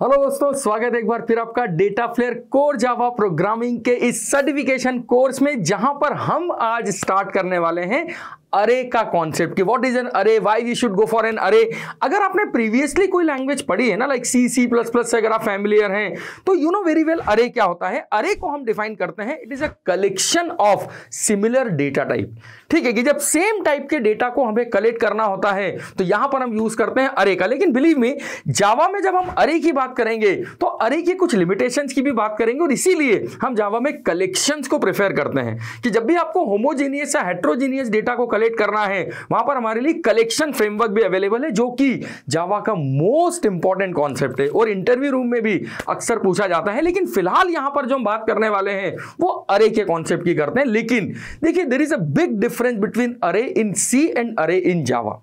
Hello दोस्तों स्वागत है एक बार फिर आपका data flair core Java programming के इस सर्टिफिकेशन कोर्स में जहां पर हम आज स्टार्ट करने वाले हैं अरे का कॉन्सेप्ट कि what is an array why we should go for an array अगर आपने प्रीवियसली कोई लैंग्वेज पढ़ी है ना like C C plus plus से अगर आप फैमिलियर हैं तो यू नो वेरी वेल अरे क्या होता है अरे को हम डिफाइन करते हैं it is a collection of similar data type ठीक है कि जब सेम टाइप के डेटा को हमें कलेक्ट करना होता है तो यहां पर हम यूज करते हैं अरे का लेकिन बिलीव मी जावा में जब हम अरे की बात करेंगे तो अरे की कुछ लिमिटेशन की भी बात करेंगे और इसीलिए हम जावा में कलेक्शन को प्रेफर करते हैं कि जब भी आपको होमोजीनियस या हेट्रोजीनियस डेटा को कलेक्ट कलेक्ट करना है वहां पर हमारे लिए कलेक्शन फ्रेमवर्क भी अवेलेबल है जो कि जावा का मोस्ट इंपॉर्टेंट कॉन्सेप्ट है और इंटरव्यू रूम में भी अक्सर पूछा जाता है लेकिन फिलहाल यहां पर जो हम बात करने वाले हैं वो अरे के कॉन्सेप्ट की करते हैं लेकिन देखिए there is a big difference between array in C and array in Java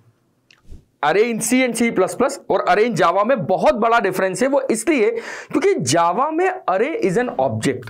array in C and C plus plus और अरे इन जावा में बहुत बड़ा डिफरेंस है वो इसलिए क्योंकि जावा में अरे इज एन ऑब्जेक्ट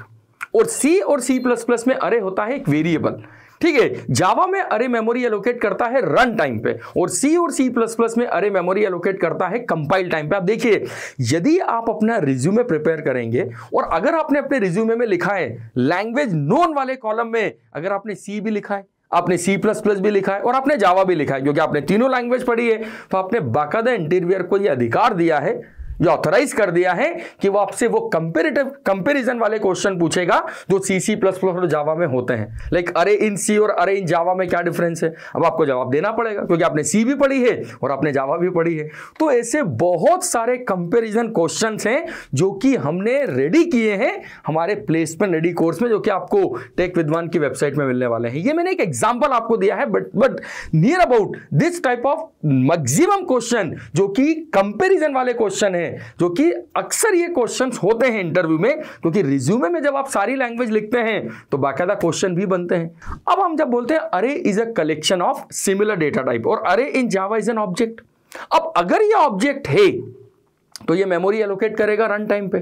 और सी और सी प्लस प्लस में अरे होता है एक वेरिएबल ठीक है जावा में अरे मेमोरी एलोकेट करता है रन टाइम पे और सी और सी प्लस प्लस में अरे मेमोरी एलोकेट करता है कंपाइल टाइम पे आप देखिए यदि आप अपना रिज्यूमे प्रिपेयर करेंगे और अगर आपने अपने रिज्यूमे में लिखा है लैंग्वेज नोन वाले कॉलम में अगर आपने सी भी लिखा है आपने C++ भी लिखा है और आपने जावा भी लिखा है क्योंकि आपने तीनों लैंग्वेज पढ़ी है तो आपने बाकायदा इंटीरियर को यह अधिकार दिया है ये ऑथराइज कर दिया है कि वो आपसे वो कंपेरेटिव कंपेरिजन वाले क्वेश्चन पूछेगा जो सी सी प्लस प्लस और जावा में होते हैं लाइक अरे इन सी और अरे इन जावा में क्या डिफरेंस है अब आपको जवाब देना पड़ेगा क्योंकि आपने सी भी पढ़ी है और आपने जावा भी पढ़ी है तो ऐसे बहुत सारे कंपेरिजन क्वेश्चन हैं जो कि हमने रेडी किए हैं हमारे प्लेसमेंट रेडी कोर्स में जो कि आपको टेक विद्वान की वेबसाइट में मिलने वाले हैं ये मैंने एक एग्जाम्पल आपको दिया है but but near about this type of maximum question जो कि कंपेरिजन वाले क्वेश्चन है हैं जो कि अक्सर ये क्वेश्चंस होते हैं इंटरव्यू में क्योंकि रिज्यूमे में जब आप सारी लैंग्वेज लिखते हैं तो बाकायदा क्वेश्चन भी बनते हैं अब हम जब बोलते हैं array is a collection of similar data type और array in Java is an object अब अगर ये ऑब्जेक्ट है तो ये मेमोरी एलोकेट करेगा रन टाइम पे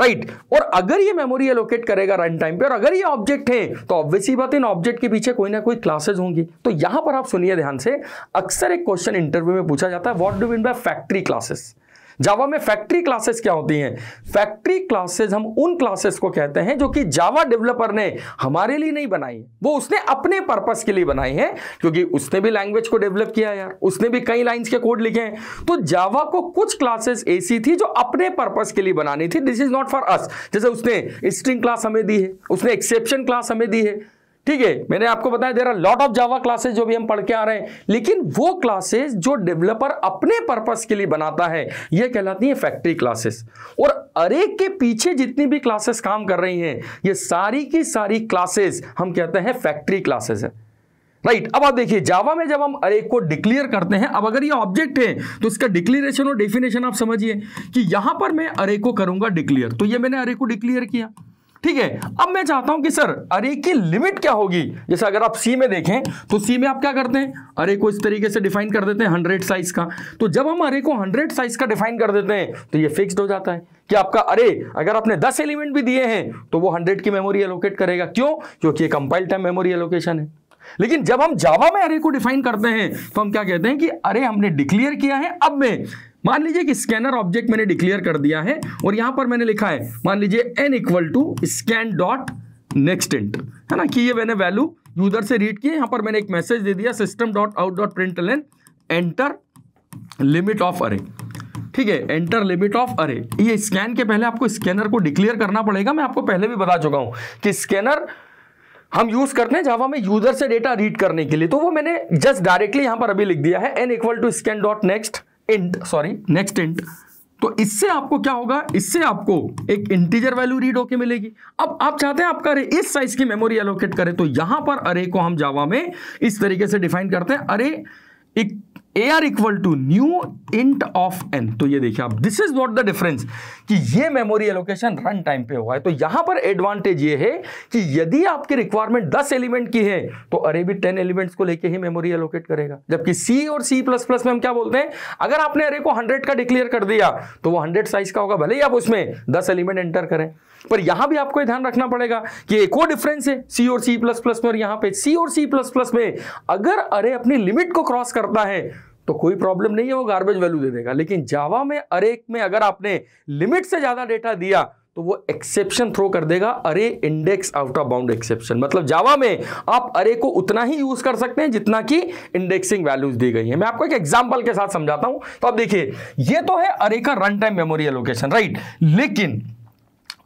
राइट right. और अगर ये मेमोरी एलोकेट करेगा रन टाइम पे और अगर ये ऑब्जेक्ट है तो ऑब्वियसली बात इन ऑब्जेक्ट के पीछे कोई ना कोई क्लासेस होंगी तो यहां पर आप सुनिए ध्यान से अक्सर एक क्वेश्चन इंटरव्यू में पूछा जाता है what do mean by factory classes Java में फैक्ट्री क्लासेस क्या होती हैं फैक्ट्री क्लासेस हम उन क्लासेस को कहते हैं जो कि जावा डेवलपर ने हमारे लिए नहीं बनाई वो उसने अपने पर्पस के लिए बनाई है क्योंकि उसने भी लैंग्वेज को डेवलप किया यार उसने भी कई लाइंस के कोड लिखे हैं तो जावा को कुछ क्लासेस ऐसी थी जो अपने पर्पस के लिए बनानी थी this is not for us जैसे उसने स्ट्रिंग क्लास हमें दी है उसने एक्सेप्शन क्लास हमें दी है ठीक है मैंने आपको बताया there are lot of Java classes जो भी हम पढ़ के आ रहे हैं लेकिन वो क्लासेस जो डेवलपर अपने पर्पस के लिए बनाता है ये कहलाती है फैक्ट्री क्लासेस और अरे के पीछे जितनी भी क्लासेस काम कर रही हैं ये सारी की सारी क्लासेस हम कहते हैं फैक्ट्री क्लासेस है राइट right, अब आप देखिए जावा में जब हम अरे को डिक्लेयर करते हैं अब अगर ये ऑब्जेक्ट है तो इसका डिक्लेरेशन और डेफिनेशन आप समझिए कि यहां पर मैं अरे को करूंगा डिक्लेयर तो ये मैंने अरे को डिक्लेयर किया ठीक है अब मैं चाहता हूं कि सर अरे की लिमिट क्या होगी जैसे अगर आप सी में देखें तो सी में आप क्या करते हैं अरे को इस तरीके से डिफाइन कर देते हैं हंड्रेड साइज का तो जब हम अरे को हंड्रेड साइज का डिफाइन कर देते हैं तो ये फिक्स्ड हो जाता है कि आपका अरे अगर आपने 10 एलिमेंट भी दिए हैं तो वो 100 की मेमोरी एलोकेट करेगा क्यों क्योंकि ये कंपाइल टाइम मेमोरी एलोकेशन है लेकिन जब हम जावा में अरे को डिफाइन करते हैं तो हम क्या कहते हैं कि अरे हमने डिक्लेयर किया है अब में मान लीजिए कि स्कैनर ऑब्जेक्ट मैंने डिक्लेयर कर दिया है और यहां पर मैंने लिखा है मान लीजिए N equal to scan dot next int है ना कि ये मैंने वैल्यू यूजर से रीड की यहां पर मैंने एक मैसेज दे दिया system dot out dot print line enter limit of array ठीक है एंटर लिमिट ऑफ अरे ये स्कैन के पहले आपको स्कैनर को डिक्लेयर करना पड़ेगा मैं आपको पहले भी बता चुका हूं कि स्कैनर हम यूज करते हैं जावा में यूजर से डेटा रीड करने के लिए तो वो मैंने जस्ट डायरेक्टली यहां पर अभी लिख दिया है N equal to scan dot next int sorry next int तो इससे आपको क्या होगा इससे आपको एक इंटीजर वैल्यू रीड होके मिलेगी अब आप चाहते हैं आपका अरे इस साइज की मेमोरी एलोकेट करें तो यहां पर अरे को हम जावा में इस तरीके से डिफाइन करते हैं अरे एक A R equal to new int of N तो ये देखिए आप this is not the difference कि ये मेमोरी एलोकेशन रन टाइम पे हुआ है तो यहां पर एडवांटेज ये है कि यदि आपकी रिक्वायरमेंट 10 एलिमेंट की है तो अरे भी 10 एलिमेंट्स को लेके ही मेमोरी एलोकेट करेगा जबकि सी और सी प्लस प्लस में हम क्या बोलते हैं अगर आपने अरे को हंड्रेड का डिक्लेयर कर दिया तो वो हंड्रेड साइज का होगा भले ही आप उसमें दस एलिमेंट एंटर करें पर यहां भी आपको ध्यान रखना पड़ेगा कि एक और डिफरेंस है सी और सी प्लस प्लस में और यहां पे सी और सी प्लस प्लस में अगर अरे अपनी लिमिट को क्रॉस करता है तो कोई प्रॉब्लम नहीं है वो गार्बेज वैल्यू दे देगा लेकिन जावा में अरे में अगर आपने लिमिट से ज्यादा डेटा दिया तो वो एक्सेप्शन थ्रो कर देगा array index out of bound exception मतलब जावा में आप अरे को उतना ही यूज कर सकते हैं जितना कि इंडेक्सिंग वैल्यूज दी गई है मैं आपको एक एग्जांपल के साथ समझाता हूं तो आप देखिए ये तो है अरे का run time memory allocation right लेकिन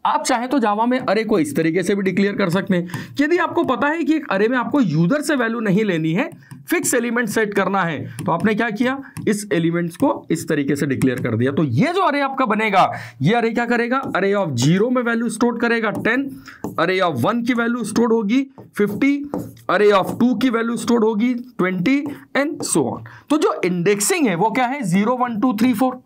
आप चाहे तो जावा में अरे को इस तरीके से भी डिक्लेयर कर सकते हैं यदि आपको पता है कि एक अरे में आपको यूजर से वैल्यू नहीं लेनी है फिक्स एलिमेंट सेट करना है तो आपने क्या किया इस एलिमेंट्स को इस तरीके से डिक्लेयर कर दिया तो ये जो अरे आपका बनेगा ये अरे क्या करेगा अरे ऑफ जीरो में वैल्यू स्टोर करेगा टेन अरे ऑफ वन की वैल्यू स्टोर होगी फिफ्टी अरे ऑफ टू की वैल्यू स्टोर होगी ट्वेंटी एंड सो ऑन तो जो इंडेक्सिंग है वो क्या है zero one two three four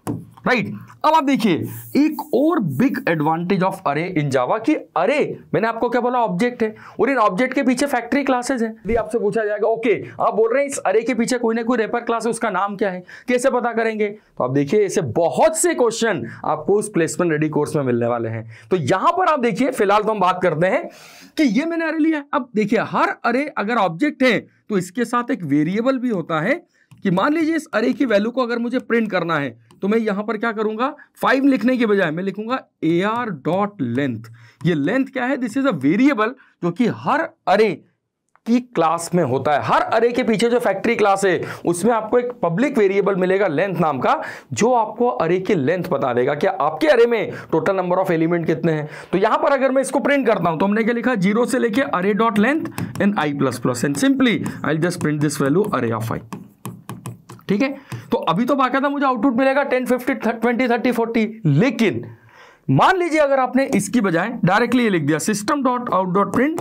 right अब आप देखिए एक और big advantage of array in जावा कि अरे मैंने आपको क्या बोला ऑब्जेक्ट है और इन ऑब्जेक्ट के पीछे फैक्ट्री क्लासेज है यदि आपसे पूछा जाएगा ओके आप बोल रहे हैं इस अरे के पीछे कोई ना कोई रेपर क्लास है उसका नाम क्या है कैसे पता करेंगे तो आप देखिए ऐसे बहुत से क्वेश्चन आपको उस प्लेसमेंट रेडी कोर्स में मिलने वाले हैं तो यहां पर आप देखिए फिलहाल तो हम बात करते हैं कि ये मैंने अरे लिया अब देखिए हर अरे अगर ऑब्जेक्ट है तो इसके साथ एक वेरिएबल भी होता है कि मान लीजिए इस अरे की वैल्यू को अगर मुझे प्रिंट करना है तो मैं यहां पर क्या करूंगा फाइव लिखने के बजाय मैं लिखूंगा ए आर डॉट लेंथ ये लेंथ क्या है दिस इज अ वेरिएबल जो कि हर अरे की क्लास में होता है हर अरे के पीछे जो फैक्ट्री क्लास है उसमें आपको एक पब्लिक वेरिएबल मिलेगा लेंथ नाम का जो आपको अरे की लेंथ बता देगा कि आपके अरे में टोटल नंबर ऑफ एलिमेंट कितने हैं तो यहां पर अगर मैं इसको प्रिंट करता हूं तो हमने क्या लिखा जीरो से लेके array dot length and I plus plus and simply I just print this value array of I ठीक है तो अभी तो था मुझे आउटपुट मिलेगा ten fifty twenty thirty forty लेकिन मान लीजिए अगर आपने इसकी बजाय डायरेक्टली ये लिख दिया system dot out dot print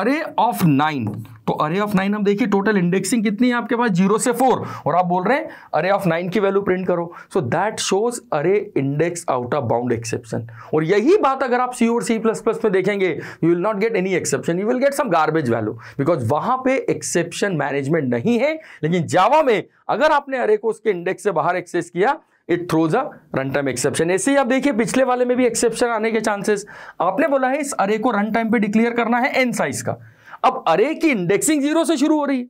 array of nine तो अरे ऑफ नाइन हम देखिए टोटल इंडेक्सिंग कितनी है आपके पास जीरो से फोर और आप बोल रहे हैं अरे ऑफ नाइन की वैल्यू प्रिंट करो so that shows array index out of bound exception और यही बात अगर आप सी और सी प्लस प्लस में देखेंगे you will not get any exception you will get some garbage value because वहां पे एक्सेप्शन मैनेजमेंट नहीं है लेकिन जावा में अगर आपने अरे को उसके इंडेक्स से बाहर एक्सेस किया it throws a run time exception ऐसे ही आप देखिए पिछले वाले में भी एक्सेप्शन आने के चांसेस आपने बोला है इस अरे को रन टाइम पे डिक्लेयर करना है एन साइज का अब अरे की इंडेक्सिंग जीरो से शुरू हो रही है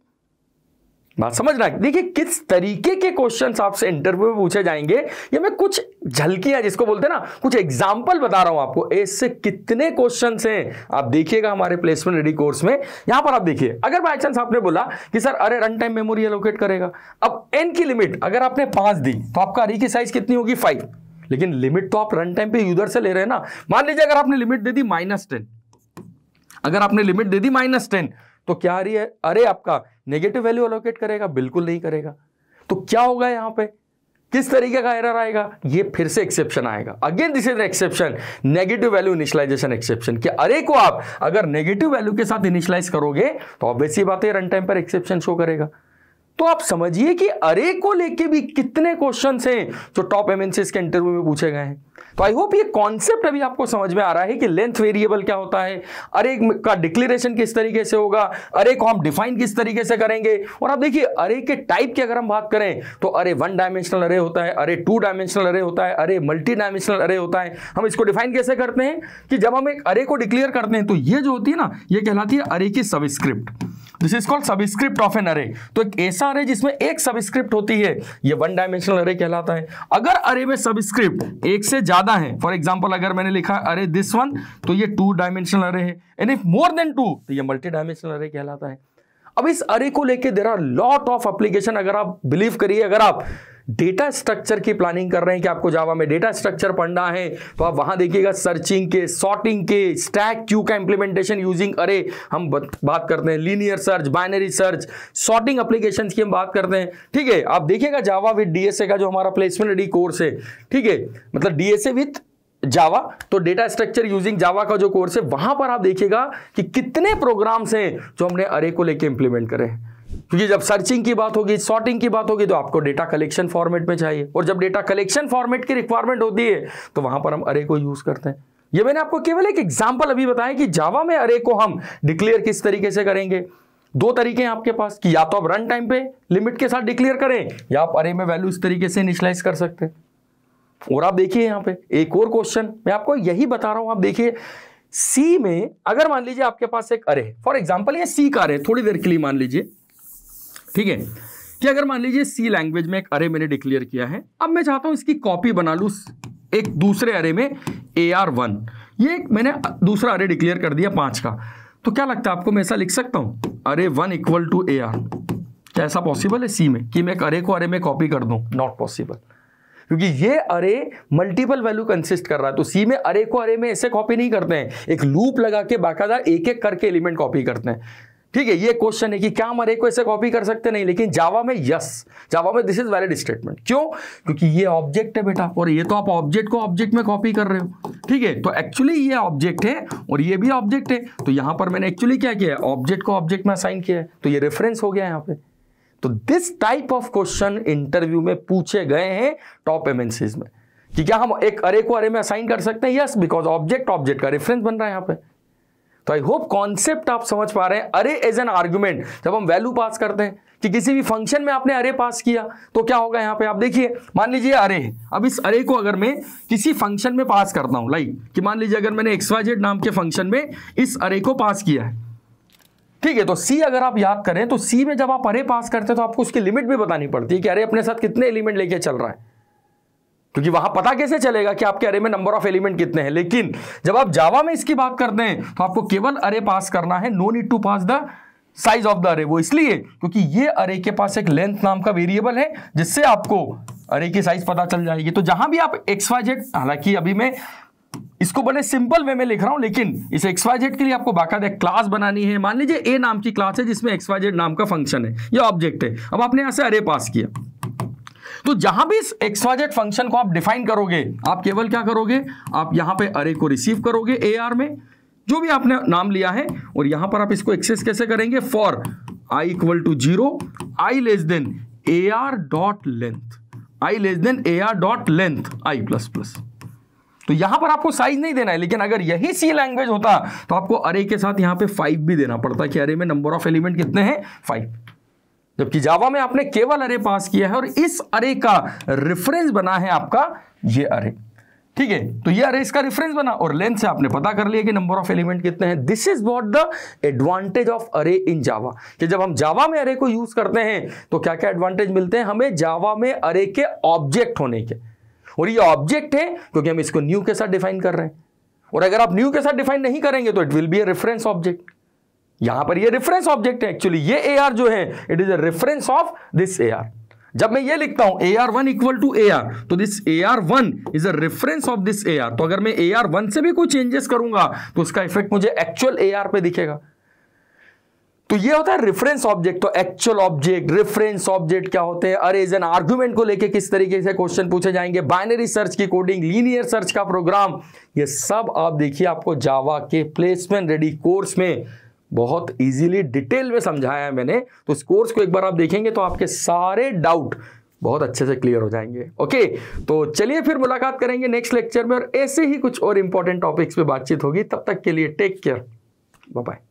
बात समझ रहा है देखिए किस तरीके के क्वेश्चन आपसे इंटरव्यू में पूछे जाएंगे ये मैं कुछ झलकियां जिसको बोलते हैं ना कुछ एग्जाम्पल बता रहा हूं आपको ऐसे कितने क्वेश्चन हैं आप देखिएगा हमारे प्लेसमेंट रेडी कोर्स में यहां पर आप देखिए अगर बाई चांस आपने बोला कि सर अरे रन टाइम मेमोरी एलोकेट करेगा अब एन की लिमिट अगर आपने पांच दी तो आपका अरे की साइज कितनी होगी फाइव लेकिन लिमिट तो आप रन टाइम पे यूजर से ले रहे हैं ना मान लीजिए अगर आपने लिमिट दे दी माइनस टेन अगर आपने लिमिट दे दी माइनस टेन तो क्या आ रही है अरे आपका नेगेटिव वैल्यू अलोकेट करेगा बिल्कुल नहीं करेगा तो क्या होगा यहां पे किस तरीके का एरर आएगा ये फिर से एक्सेप्शन आएगा again this is exception negative value initialization exception कि अरे को आप अगर नेगेटिव वैल्यू के साथ इनिशियलाइज करोगे तो ऑब्वियसली बात है रन टाइम पर एक्सेप्शन शो करेगा तो आप समझिए कि अरे को लेके भी कितने क्वेश्चन हैं जो टॉप एमएनसीज के इंटरव्यू में पूछे गए हैं तो आई होप ये कॉन्सेप्ट अभी आपको समझ में आ रहा है कि लेंथ वेरिएबल क्या होता है अरे का डिक्लेरेशन किस तरीके से होगा अरे को हम डिफाइन किस तरीके से करेंगे और आप देखिए अरे के टाइप की अगर हम बात करें तो अरे वन डायमेंशनल अरे होता है अरे टू डायमेंशनल अरे होता है अरे मल्टी डायमेंशनल अरे होता है हम इसको डिफाइन कैसे करते हैं कि जब हम एक अरे को डिक्लेयर करते हैं तो ये जो होती है ना ये कहलाती है अरे की subscript this is called subscript of an array तो एक ऐसा अरे जिसमें एक सबस्क्रिप्ट होती है ये वन डायमेंशनल अरे कहलाता है अगर अरे में सबस्क्रिप्ट एक से ज्यादा है फॉर एग्जाम्पल अगर मैंने लिखा अरे दिस वन तो ये टू डायमेंशनल अरे है and if more than two तो ये मल्टी डायमेंशनल अरे कहलाता है अब इस अरे को लेके there are lot of application अगर आप बिलीव करिए अगर आप डेटा स्ट्रक्चर की प्लानिंग कर रहे हैं कि आपको जावा में डेटा स्ट्रक्चर पढ़ना है तो आप वहां देखिएगा सर्चिंग के सॉर्टिंग के स्टैक क्यू का इंप्लीमेंटेशन यूजिंग अरे हम बात करते हैं linear search binary search sorting application की हम बात करते हैं ठीक है आप देखिएगा जावा विद डीएसए का जो हमारा प्लेसमेंट रेडी कोर्स है ठीक है मतलब डीएसए विथ जावा तो डेटा स्ट्रक्चर यूजिंग जावा का जो कोर्स है वहां पर आप देखिएगा कि कितने प्रोग्राम्स हैं जो हमने अरे को लेके इंप्लीमेंट करें क्योंकि जब सर्चिंग की बात होगी शॉर्टिंग की बात होगी तो आपको डेटा कलेक्शन फॉर्मेट में चाहिए और जब डेटा कलेक्शन फॉर्मेट की रिक्वायरमेंट होती है तो वहां पर हम अरे को यूज करते हैं ये मैंने आपको केवल एक एग्जाम्पल अभी बताया कि जावा में अरे को हम डिक्लेयर किस तरीके से करेंगे दो तरीके हैं आपके पास कि या तो आप रन टाइम पे लिमिट के साथ डिक्लेयर करें या आप अरे में वैल्यू इस तरीके से इनिशलाइज कर सकते हैं और आप देखिए यहां पे एक और क्वेश्चन मैं आपको यही बता रहा हूं आप देखिए सी में अगर मान लीजिए आपके पास एक अरे फॉर एग्जाम्पल ये सी का अरे थोड़ी देर के लिए मान लीजिए ठीक है कि अगर मान लीजिए सी लैंग्वेज में एक अरे मैंने डिक्लेयर किया है अब मैं चाहता हूं इसकी कॉपी बना लू एक दूसरे अरे में ए आर वन ये मैंने दूसरा अरे डिक्लेयर कर दिया पांच का तो क्या लगता है आपको मैं ऐसा लिख सकता हूं array one equal to A R क्या ऐसा पॉसिबल है सी में कि मैं अरे को अरे में कॉपी कर दू नॉट पॉसिबल क्योंकि ये अरे मल्टीपल वैल्यू कंसिस्ट कर रहा है तो सी में अरे को अरे में ऐसे कॉपी नहीं करते हैं एक लूप लगा के बाकायदा एक एक करके एलिमेंट कॉपी करते हैं ठीक है ये क्वेश्चन है कि क्या हम अरे को ऐसे कॉपी कर सकते नहीं लेकिन जावा में यस जावा में दिस इज वैलिड स्टेटमेंट क्यों क्योंकि ये ऑब्जेक्ट है बेटा और ये तो आप ऑब्जेक्ट को ऑब्जेक्ट में कॉपी कर रहे हो ठीक है तो एक्चुअली ये ऑब्जेक्ट है और ये भी ऑब्जेक्ट है तो यहां पर मैंने एक्चुअली क्या किया है ऑब्जेक्ट को ऑब्जेक्ट में असाइन किया है तो ये रेफरेंस हो गया यहाँ पे तो this type of question interview में पूछे गए हैं टॉप एमएनसीज में कि क्या हम एक अरे को अरे में असाइन कर सकते हैं यस बिकॉज ऑब्जेक्ट ऑब्जेक्ट का रेफरेंस बन रहा है यहाँ पे तो आई होप कॉन्सेप्ट आप समझ पा रहे हैं अरे एज एन आर्ग्यूमेंट जब हम वैल्यू पास करते हैं कि किसी भी फंक्शन में आपने अरे पास किया तो क्या होगा यहाँ पे आप देखिए मान लीजिए अरे अब इस अरे को अगर मैं किसी फंक्शन में पास करता हूं लाइक कि मान लीजिए अगर मैंने जेड नाम के फंक्शन में इस अरे को पास किया है ठीक है तो सी अगर आप याद करें तो सी में जब आप अरे पास करते हैं तो आपको उसकी लिमिट भी बतानी पड़ती है कि अरे अपने साथ कितने एलिमेंट लेके चल रहा है क्योंकि वहां पता कैसे चलेगा कि आपके अरे में नंबर ऑफ एलिमेंट कितने हैं लेकिन जब आप जावा में इसकी बात करते हैं तो आपको केवल अरे पास करना है no need to pass the size of the array वो इसलिए क्योंकि ये अरे के पास एक लेंथ नाम का वेरिएबल है जिससे आपको अरे की साइज पता चल जाएगी तो जहां भी आप एक्स वाई जेड हालांकि अभी मैं इसको बड़े सिंपल वे में लिख रहा हूं लेकिन इस जेड के लिए आपको बाकायदा क्लास बनानी है मान लीजिए ए नाम की क्लास है जिसमें जेड नाम का फंक्शन है या ऑब्जेक्ट है अब आपने यहां से अरे पास किया तो जहां भी इस एक्स एक्सवाजेड फंक्शन को आप डिफाइन करोगे आप केवल क्या करोगे आप यहां पे अरे को रिसीव करोगे ए आर में जो भी आपने नाम लिया है और यहां पर आप इसको एक्सेस कैसे करेंगे for i equal to zero i less than A R dot length i less than A R dot length i plus plus तो यहां पर आपको साइज नहीं देना है लेकिन अगर यही सी लैंग्वेज होता तो आपको अरे के साथ यहां पे फाइव भी देना पड़ता कि अरे में नंबर ऑफ एलिमेंट कितने हैं फाइव जबकि जावा में आपने केवल अरे पास किया है और इस अरे का रेफरेंस बना है आपका ये अरे ठीक है तो ये अरे इसका रेफरेंस बना और लेंथ से आपने पता कर लिया कि नंबर ऑफ एलिमेंट कितने हैं this is what the advantage of array in जावा कि जब हम जावा में अरे को यूज करते हैं तो क्या क्या एडवांटेज मिलते हैं हमें जावा में अरे के ऑब्जेक्ट होने के और ये ऑब्जेक्ट है क्योंकि हम इसको न्यू के साथ डिफाइन कर रहे हैं और अगर आप न्यू के साथ डिफाइन नहीं करेंगे तो it will be a reference object यहां पर ये रेफरेंस ऑब्जेक्ट है एक्चुअली ये ए आर जो है it is a reference of this A R जब मैं ये लिखता हूं A R one equal to A R तो this A R one is a reference of this A R तो अगर मैं ए आर वन से भी कोई चेंजेस करूंगा तो उसका इफेक्ट मुझे एक्चुअल ए आर पे दिखेगा तो ये होता है रेफरेंस ऑब्जेक्ट तो एक्चुअल ऑब्जेक्ट रेफरेंस ऑब्जेक्ट क्या होते हैं अरे एन आर्गुमेंट को लेके किस तरीके से क्वेश्चन पूछे जाएंगे बाइनरी सर्च की कोडिंग लीनियर सर्च का प्रोग्राम ये सब आप देखिए आपको जावा के प्लेसमेंट रेडी कोर्स में बहुत इजीली डिटेल में समझाया है मैंने तो इस कोर्स को एक बार आप देखेंगे तो आपके सारे डाउट बहुत अच्छे से क्लियर हो जाएंगे ओके तो चलिए फिर मुलाकात करेंगे नेक्स्ट लेक्चर में और ऐसे ही कुछ और इंपॉर्टेंट टॉपिक्स पे बातचीत होगी तब तक के लिए टेक केयर बाय